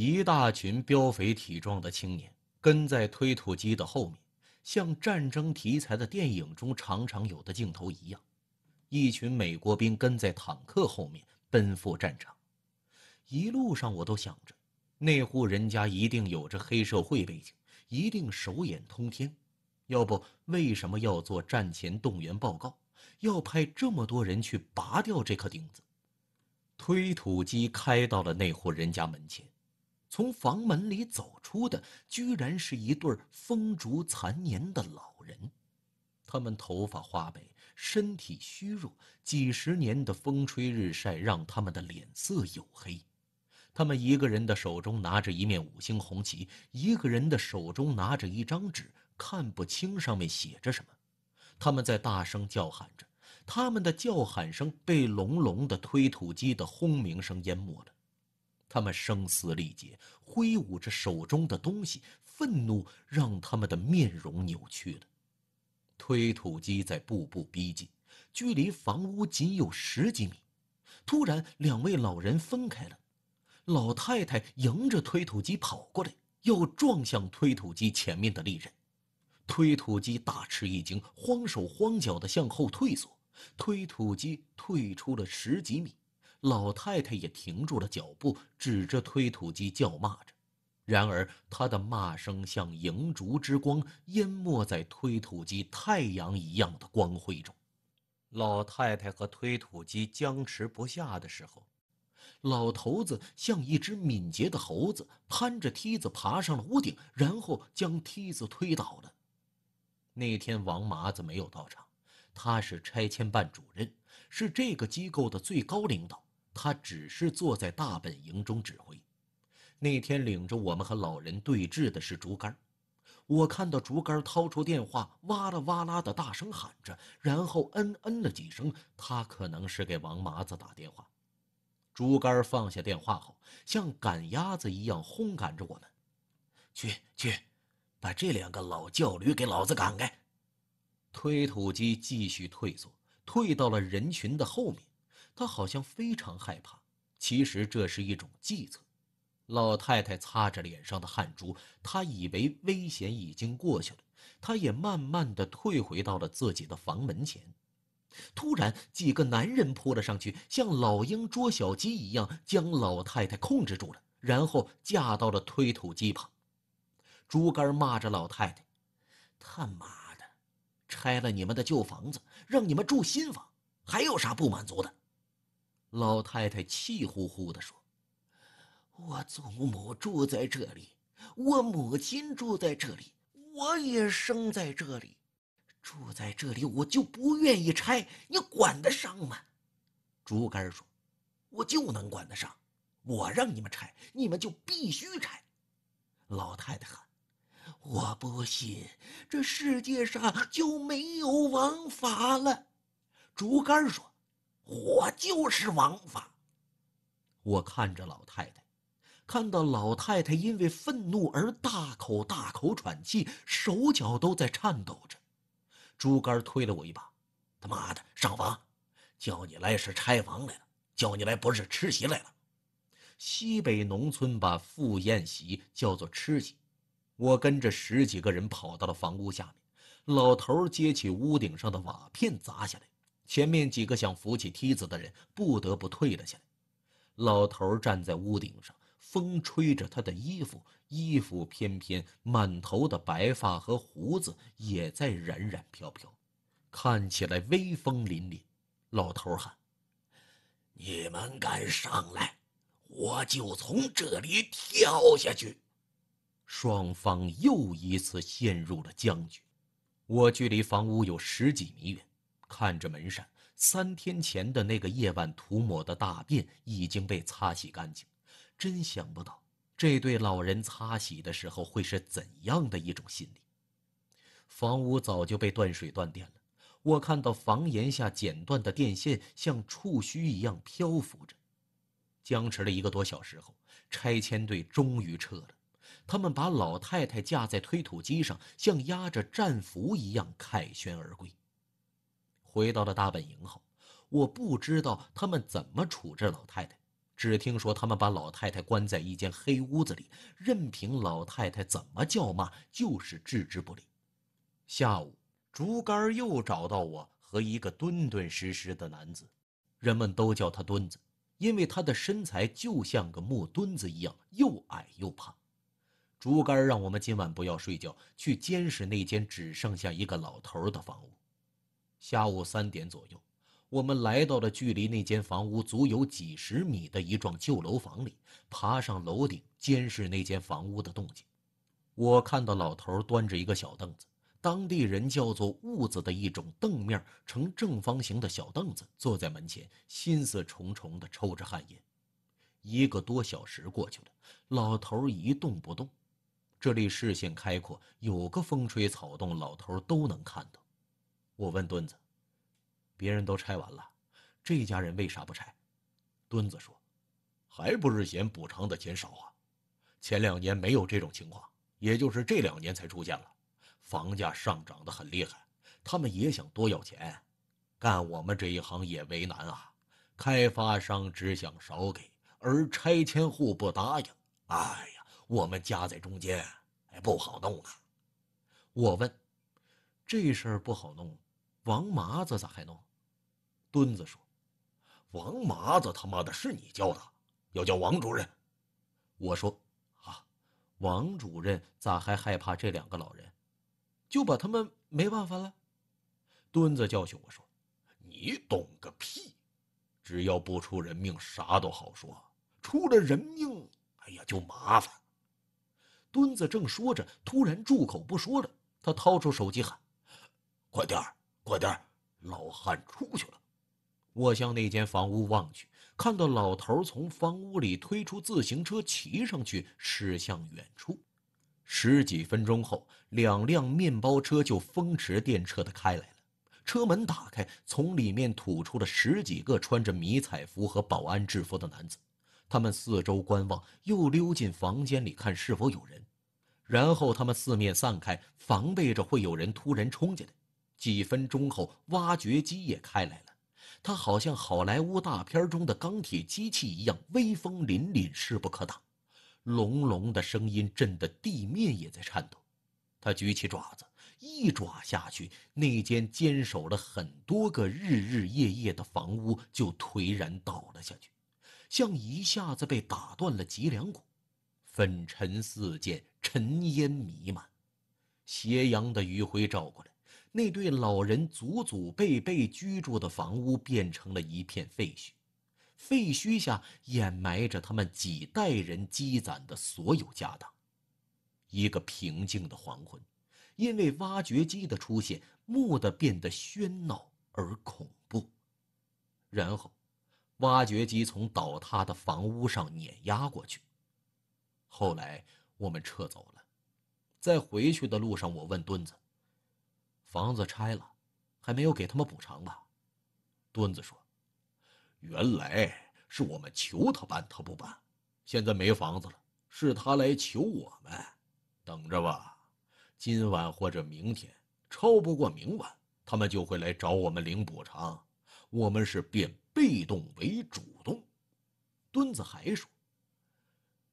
一大群膘肥体壮的青年跟在推土机的后面，像战争题材的电影中常常有的镜头一样，一群美国兵跟在坦克后面奔赴战场。一路上我都想着，那户人家一定有着黑社会背景，一定手眼通天，要不为什么要做战前动员报告，要派这么多人去拔掉这颗钉子？推土机开到了那户人家门前。从房门里走出的，居然是一对风烛残年的老人。他们头发花白，身体虚弱，几十年的风吹日晒让他们的脸色黝黑。他们一个人的手中拿着一面五星红旗，一个人的手中拿着一张纸，看不清上面写着什么。他们在大声叫喊着，他们的叫喊声被隆隆的推土机的轰鸣声淹没了。他们声嘶力竭，挥舞着手中的东西，愤怒让他们的面容扭曲了。推土机在步步逼近，距离房屋仅有十几米。突然，两位老人分开了，老太太迎着推土机跑过来，要撞向推土机前面的利刃。推土机大吃一惊，慌手慌脚的向后退缩。推土机退出了十几米。老太太也停住了脚步，指着推土机叫骂着。然而，她的骂声像萤烛之光，淹没在推土机太阳一样的光辉中。老太太和推土机僵持不下的时候，老头子像一只敏捷的猴子，攀着梯子爬上了屋顶，然后将梯子推倒了。那天，王麻子没有到场，他是拆迁办主任，是这个机构的最高领导。他只是坐在大本营中指挥。那天领着我们和老人对峙的是竹竿我看到竹竿掏出电话，哇啦哇啦的大声喊着，然后嗯嗯了几声。他可能是给王麻子打电话。竹竿放下电话后，像赶鸭子一样轰赶着我们：“去去，把这两个老叫驴给老子赶开！”推土机继续退缩，退到了人群的后面。他好像非常害怕，其实这是一种计策。老太太擦着脸上的汗珠，她以为危险已经过去了，她也慢慢的退回到了自己的房门前。突然，几个男人扑了上去，像老鹰捉小鸡一样将老太太控制住了，然后架到了推土机旁。竹竿骂着老太太：“他妈的，拆了你们的旧房子，让你们住新房，还有啥不满足的？”老太太气呼呼的说：“我祖母住在这里，我母亲住在这里，我也生在这里，住在这里我就不愿意拆，你管得上吗？”竹竿说：“我就能管得上，我让你们拆，你们就必须拆。”老太太喊：“我不信，这世界上就没有王法了。”竹竿说。我就是王法。我看着老太太，看到老太太因为愤怒而大口大口喘气，手脚都在颤抖着。猪肝推了我一把：“他妈的，上房！叫你来是拆房来了，叫你来不是吃席来了。”西北农村把赴宴席叫做吃席。我跟着十几个人跑到了房屋下面，老头接起屋顶上的瓦片砸下来。前面几个想扶起梯子的人不得不退了下来。老头站在屋顶上，风吹着他的衣服，衣服翩翩，满头的白发和胡子也在冉冉飘飘，看起来威风凛凛。老头喊：“你们敢上来，我就从这里跳下去。”双方又一次陷入了僵局。我距离房屋有十几米远。看着门扇，三天前的那个夜晚涂抹的大便已经被擦洗干净。真想不到，这对老人擦洗的时候会是怎样的一种心理。房屋早就被断水断电了，我看到房檐下剪断的电线像触须一样漂浮着。僵持了一个多小时后，拆迁队终于撤了，他们把老太太架在推土机上，像压着战俘一样凯旋而归。回到了大本营后，我不知道他们怎么处置老太太，只听说他们把老太太关在一间黑屋子里，任凭老太太怎么叫骂，就是置之不理。下午，竹竿又找到我和一个敦敦实实的男子，人们都叫他墩子，因为他的身材就像个木墩子一样，又矮又胖。竹竿让我们今晚不要睡觉，去监视那间只剩下一个老头的房屋。下午三点左右，我们来到了距离那间房屋足有几十米的一幢旧楼房里，爬上楼顶监视那间房屋的动静。我看到老头端着一个小凳子，当地人叫做“兀子”的一种凳面呈正方形的小凳子，坐在门前，心思重重地抽着旱烟。一个多小时过去了，老头一动不动。这里视线开阔，有个风吹草动，老头都能看到。我问墩子：“别人都拆完了，这家人为啥不拆？”墩子说：“还不是嫌补偿的钱少啊！前两年没有这种情况，也就是这两年才出现了。房价上涨的很厉害，他们也想多要钱，干我们这一行也为难啊！开发商只想少给，而拆迁户不答应。哎呀，我们夹在中间，哎，不好弄啊！”我问：“这事儿不好弄？”王麻子咋还弄？墩子说：“王麻子他妈的是你叫的，要叫王主任。”我说：“啊，王主任咋还害怕这两个老人？就把他们没办法了？”墩子教训我说：“你懂个屁！只要不出人命，啥都好说；出了人命，哎呀就麻烦。”墩子正说着，突然住口不说了。他掏出手机喊：“快点儿！”快点！老汉出去了。我向那间房屋望去，看到老头从房屋里推出自行车，骑上去驶向远处。十几分钟后，两辆面包车就风驰电掣的开来了。车门打开，从里面吐出了十几个穿着迷彩服和保安制服的男子。他们四周观望，又溜进房间里看是否有人，然后他们四面散开，防备着会有人突然冲进来。几分钟后，挖掘机也开来了。它好像好莱坞大片中的钢铁机器一样威风凛凛、势不可挡，隆隆的声音震得地面也在颤抖。他举起爪子，一爪下去，那间坚守了很多个日日夜夜的房屋就颓然倒了下去，像一下子被打断了脊梁骨，粉尘四溅，尘烟弥漫。斜阳的余晖照过来。那对老人祖祖辈辈居住的房屋变成了一片废墟，废墟下掩埋着他们几代人积攒的所有家当。一个平静的黄昏，因为挖掘机的出现，木的变得喧闹而恐怖。然后，挖掘机从倒塌的房屋上碾压过去。后来我们撤走了，在回去的路上，我问墩子。房子拆了，还没有给他们补偿吧？墩子说：“原来是我们求他搬，他不搬。现在没房子了，是他来求我们。等着吧，今晚或者明天，超不过明晚，他们就会来找我们领补偿。我们是变被动为主动。”墩子还说：“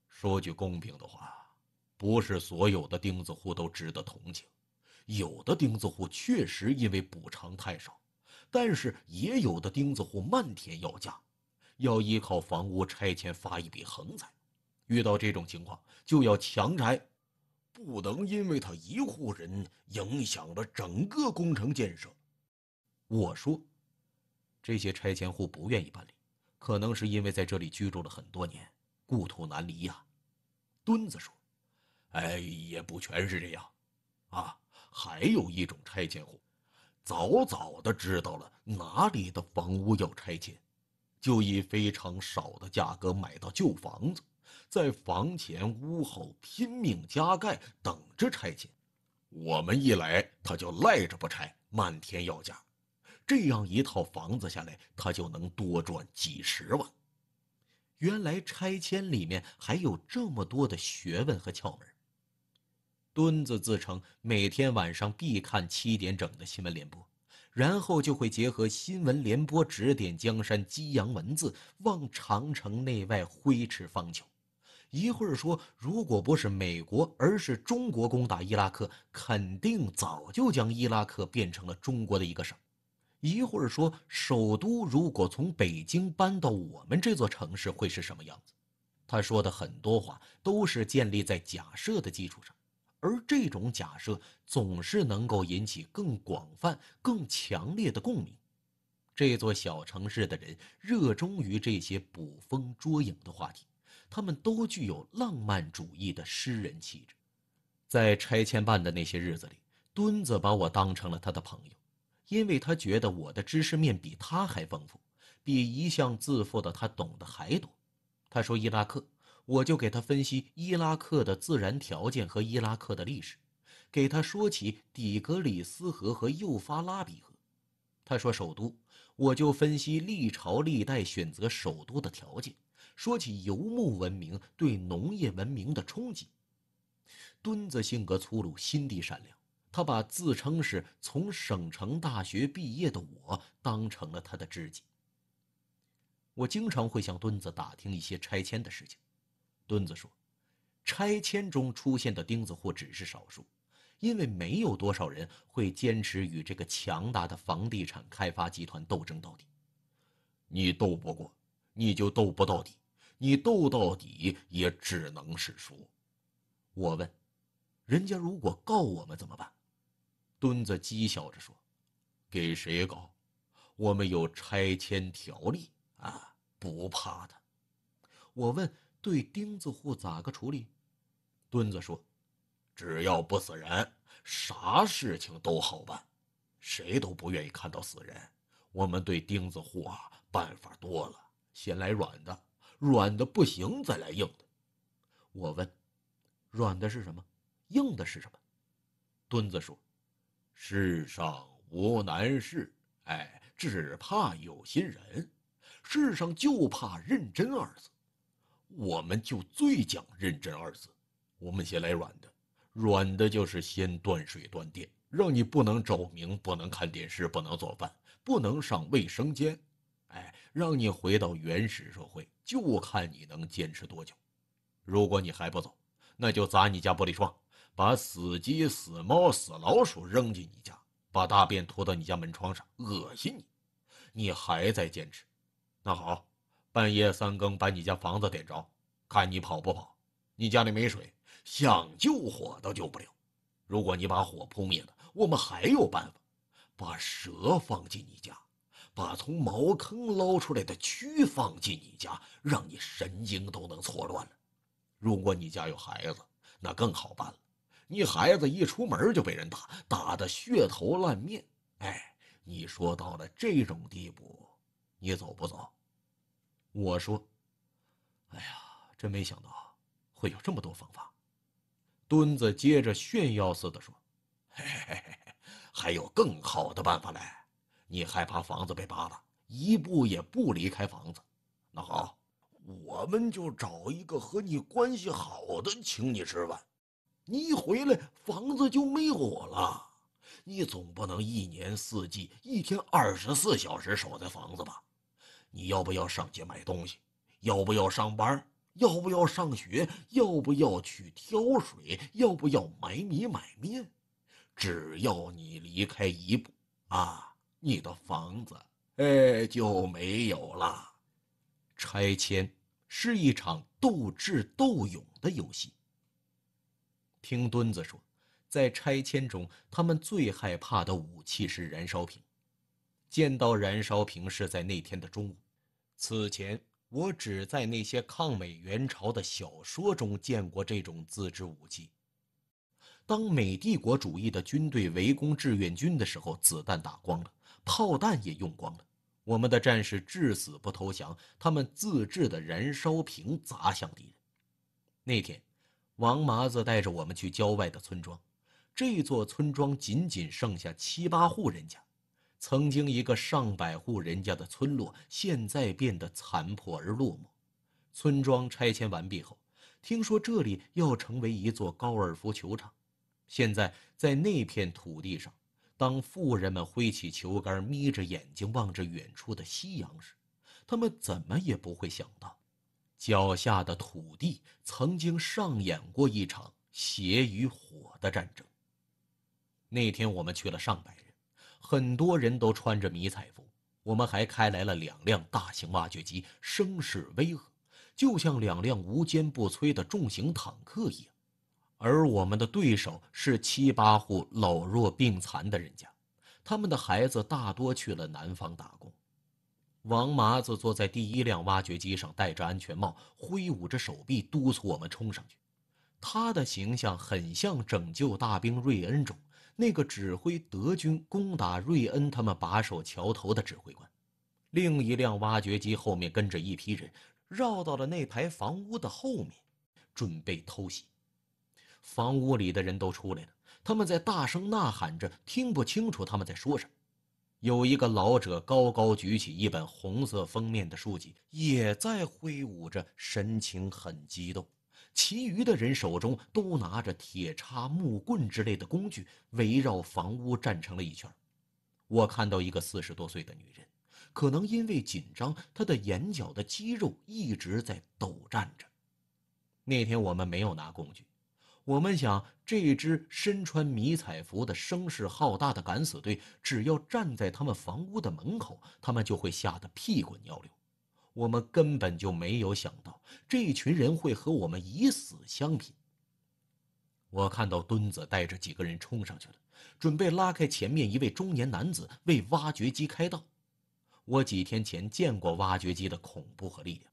说句公平的话，不是所有的钉子户都值得同情。”有的钉子户确实因为补偿太少，但是也有的钉子户漫天要价，要依靠房屋拆迁发一笔横财。遇到这种情况就要强拆，不能因为他一户人影响了整个工程建设。我说，这些拆迁户不愿意搬离，可能是因为在这里居住了很多年，故土难离呀。墩子说：“哎，也不全是这样，啊。”还有一种拆迁户，早早的知道了哪里的房屋要拆迁，就以非常少的价格买到旧房子，在房前屋后拼命加盖，等着拆迁。我们一来，他就赖着不拆，漫天要价。这样一套房子下来，他就能多赚几十万。原来拆迁里面还有这么多的学问和窍门。墩子自称每天晚上必看七点整的新闻联播，然后就会结合新闻联播指点江山、激扬文字，望长城内外挥斥方遒。一会儿说如果不是美国而是中国攻打伊拉克，肯定早就将伊拉克变成了中国的一个省；一会儿说首都如果从北京搬到我们这座城市会是什么样子。他说的很多话都是建立在假设的基础上。而这种假设总是能够引起更广泛、更强烈的共鸣。这座小城市的人热衷于这些捕风捉影的话题，他们都具有浪漫主义的诗人气质。在拆迁办的那些日子里，墩子把我当成了他的朋友，因为他觉得我的知识面比他还丰富，比一向自负的他懂得还多。他说：“伊拉克。”我就给他分析伊拉克的自然条件和伊拉克的历史，给他说起底格里斯河和幼发拉比河。他说首都，我就分析历朝历代选择首都的条件。说起游牧文明对农业文明的冲击。墩子性格粗鲁，心地善良。他把自称是从省城大学毕业的我当成了他的知己。我经常会向墩子打听一些拆迁的事情。墩子说：“拆迁中出现的钉子户只是少数，因为没有多少人会坚持与这个强大的房地产开发集团斗争到底。你斗不过，你就斗不到底；你斗到底，也只能是输。”我问：“人家如果告我们怎么办？”墩子讥笑着说：“给谁告？我们有拆迁条例啊，不怕的。”我问。对钉子户咋个处理？墩子说：“只要不死人，啥事情都好办。谁都不愿意看到死人。我们对钉子户啊，办法多了，先来软的，软的不行再来硬的。”我问：“软的是什么？硬的是什么？”墩子说：“世上无难事，哎，只怕有心人。世上就怕认真二字。”我们就最讲认真二字，我们先来软的，软的就是先断水断电，让你不能照明，不能看电视，不能做饭，不能上卫生间，哎，让你回到原始社会，就看你能坚持多久。如果你还不走，那就砸你家玻璃窗，把死鸡、死猫、死老鼠扔进你家，把大便拖到你家门窗上，恶心你。你还在坚持，那好。半夜三更把你家房子点着，看你跑不跑？你家里没水，想救火都救不了。如果你把火扑灭了，我们还有办法，把蛇放进你家，把从茅坑捞出来的蛆放进你家，让你神经都能错乱了。如果你家有孩子，那更好办了，你孩子一出门就被人打，打的血头烂面。哎，你说到了这种地步，你走不走？我说：“哎呀，真没想到会有这么多方法。”墩子接着炫耀似的说：“嘿嘿嘿还有更好的办法嘞！你害怕房子被扒了，一步也不离开房子。那好，我们就找一个和你关系好的，请你吃饭。你一回来，房子就没火了。你总不能一年四季、一天二十四小时守在房子吧？”你要不要上街买东西？要不要上班？要不要上学？要不要去挑水？要不要买米买面？只要你离开一步，啊，你的房子哎就没有了。拆迁是一场斗智斗勇的游戏。听墩子说，在拆迁中，他们最害怕的武器是燃烧瓶。见到燃烧瓶是在那天的中午。此前，我只在那些抗美援朝的小说中见过这种自制武器。当美帝国主义的军队围攻志愿军的时候，子弹打光了，炮弹也用光了，我们的战士至死不投降。他们自制的燃烧瓶砸向敌人。那天，王麻子带着我们去郊外的村庄，这座村庄仅仅剩下七八户人家。曾经一个上百户人家的村落，现在变得残破而落寞。村庄拆迁完毕后，听说这里要成为一座高尔夫球场。现在在那片土地上，当富人们挥起球杆，眯着眼睛望着远处的夕阳时，他们怎么也不会想到，脚下的土地曾经上演过一场血与火的战争。那天我们去了上百。很多人都穿着迷彩服，我们还开来了两辆大型挖掘机，声势威吓，就像两辆无坚不摧的重型坦克一样。而我们的对手是七八户老弱病残的人家，他们的孩子大多去了南方打工。王麻子坐在第一辆挖掘机上，戴着安全帽，挥舞着手臂，督促我们冲上去。他的形象很像《拯救大兵瑞恩》中。那个指挥德军攻打瑞恩，他们把守桥头的指挥官，另一辆挖掘机后面跟着一批人，绕到了那排房屋的后面，准备偷袭。房屋里的人都出来了，他们在大声呐喊着，听不清楚他们在说什么。有一个老者高高举起一本红色封面的书籍，也在挥舞着，神情很激动。其余的人手中都拿着铁叉、木棍之类的工具，围绕房屋站成了一圈。我看到一个四十多岁的女人，可能因为紧张，她的眼角的肌肉一直在抖颤着。那天我们没有拿工具，我们想这支身穿迷彩服的声势浩大的敢死队，只要站在他们房屋的门口，他们就会吓得屁滚尿流。我们根本就没有想到这群人会和我们以死相拼。我看到墩子带着几个人冲上去了，准备拉开前面一位中年男子为挖掘机开道。我几天前见过挖掘机的恐怖和力量，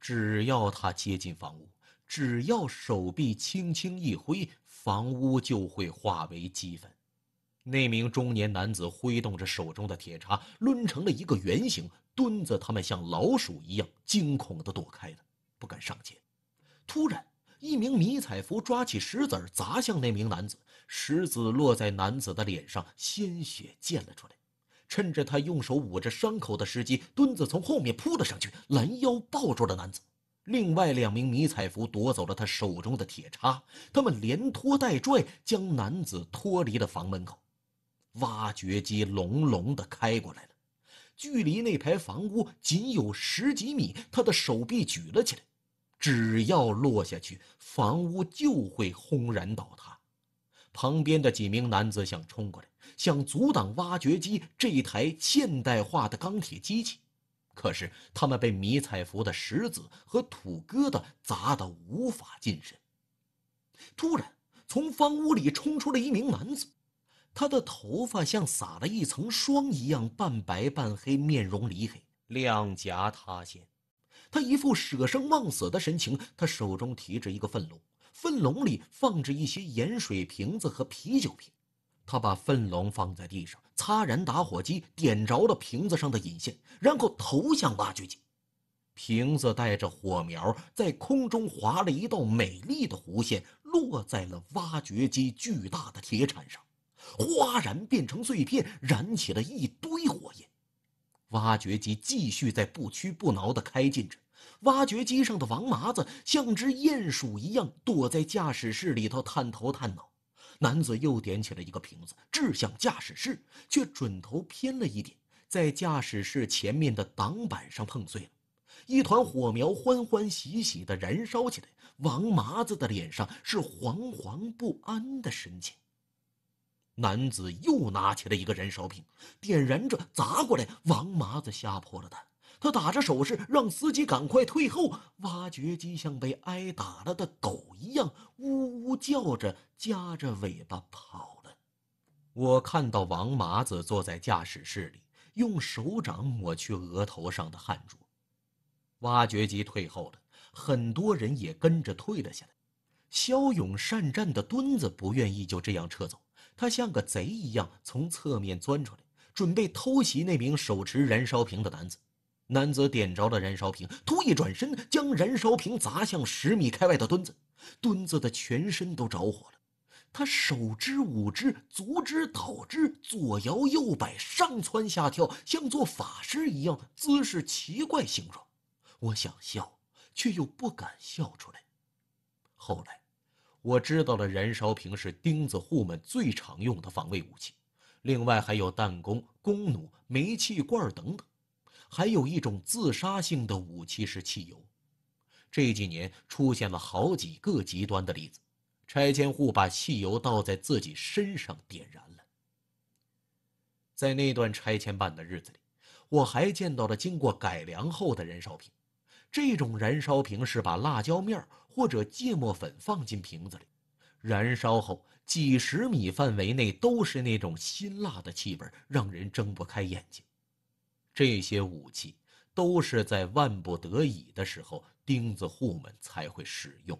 只要它接近房屋，只要手臂轻轻一挥，房屋就会化为齑粉。那名中年男子挥动着手中的铁叉，抡成了一个圆形。墩子他们像老鼠一样惊恐地躲开了，不敢上前。突然，一名迷彩服抓起石子砸向那名男子，石子落在男子的脸上，鲜血溅了出来。趁着他用手捂着伤口的时机，墩子从后面扑了上去，拦腰抱住了男子。另外两名迷彩服夺走了他手中的铁叉，他们连拖带拽将男子脱离了房门口。挖掘机隆隆地开过来了。距离那排房屋仅有十几米，他的手臂举了起来，只要落下去，房屋就会轰然倒塌。旁边的几名男子想冲过来，想阻挡挖掘机这台现代化的钢铁机器，可是他们被迷彩服的石子和土疙瘩砸得无法近身。突然，从房屋里冲出了一名男子。他的头发像撒了一层霜一样，半白半黑，面容黧黑，两颊塌陷。他一副舍生忘死的神情。他手中提着一个粪笼，粪笼里放着一些盐水瓶子和啤酒瓶。他把粪笼放在地上，擦燃打火机，点着了瓶子上的引线，然后投向挖掘机。瓶子带着火苗在空中划了一道美丽的弧线，落在了挖掘机巨大的铁铲上。哗然，变成碎片，燃起了一堆火焰。挖掘机继续在不屈不挠的开进着。挖掘机上的王麻子像只鼹鼠一样躲在驾驶室里头探头探脑。男子又点起了一个瓶子，掷向驾驶室，却准头偏了一点，在驾驶室前面的挡板上碰碎了。一团火苗欢欢喜喜地燃烧起来。王麻子的脸上是惶惶不安的神情。男子又拿起了一个燃烧瓶，点燃着砸过来。王麻子吓破了胆，他打着手势让司机赶快退后。挖掘机像被挨打了的狗一样，呜呜叫着夹着尾巴跑了。我看到王麻子坐在驾驶室里，用手掌抹去额头上的汗珠。挖掘机退后了，很多人也跟着退了下来。骁勇善战的墩子不愿意就这样撤走。他像个贼一样从侧面钻出来，准备偷袭那名手持燃烧瓶的男子。男子点着了燃烧瓶，突一转身，将燃烧瓶砸向十米开外的墩子。墩子的全身都着火了，他手支舞支，足支倒支，左摇右摆，上蹿下跳，像做法事一样，姿势奇怪，形状。我想笑，却又不敢笑出来。后来。我知道的燃烧瓶是钉子户们最常用的防卫武器，另外还有弹弓、弓弩、煤气罐等等，还有一种自杀性的武器是汽油。这几年出现了好几个极端的例子，拆迁户把汽油倒在自己身上点燃了。在那段拆迁办的日子里，我还见到了经过改良后的燃烧瓶，这种燃烧瓶是把辣椒面或者芥末粉放进瓶子里，燃烧后几十米范围内都是那种辛辣的气味，让人睁不开眼睛。这些武器都是在万不得已的时候，钉子户们才会使用。